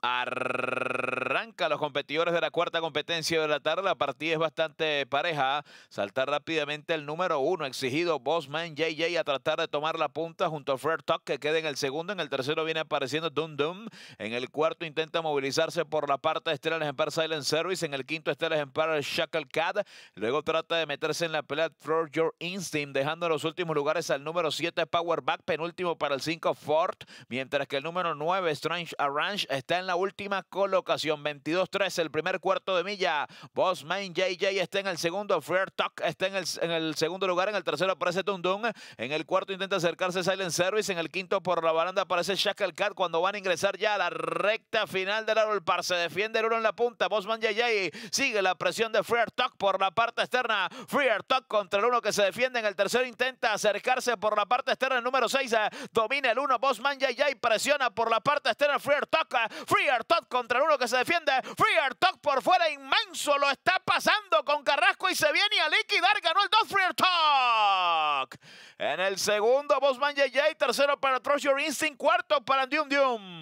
Arr a los competidores de la cuarta competencia de la tarde. La partida es bastante pareja. Saltar rápidamente el número uno exigido Bosman JJ a tratar de tomar la punta junto a Fred Tuck que queda en el segundo. En el tercero viene apareciendo Doom Doom, En el cuarto intenta movilizarse por la parte este de en Empire Silent Service. En el quinto Stellar Empire Cat Luego trata de meterse en la pelea For Your Instinct dejando en los últimos lugares al número 7 Powerback. Penúltimo para el 5 Ford. Mientras que el número 9 Strange Arrange está en la última colocación. 22-3 el primer cuarto de milla. Bosman JJ está en el segundo. Freer Talk está en el, segundo lugar. En el tercero aparece Tundun. En el cuarto intenta acercarse Silent Service. En el quinto por la baranda aparece Shackle Cat cuando van a ingresar ya a la recta final del árbol par. Se defiende el uno en la punta. Bosman JJ sigue la presión de Freer Talk por la parte externa. Freer Talk contra el uno que se defiende. En el tercero intenta acercarse por la parte externa. El número 6 eh, domina el uno. Bosman JJ presiona por la parte externa. Freer Talk eh, Freer talk contra el uno que se defiende. Freer Talk por fuera inmenso. Lo está pasando con Carrasco y se viene a liquidar. Ganó el 2 Freer Talk. En el segundo, Bosman JJ. Tercero para Trust Your Cuarto para Dium Dium.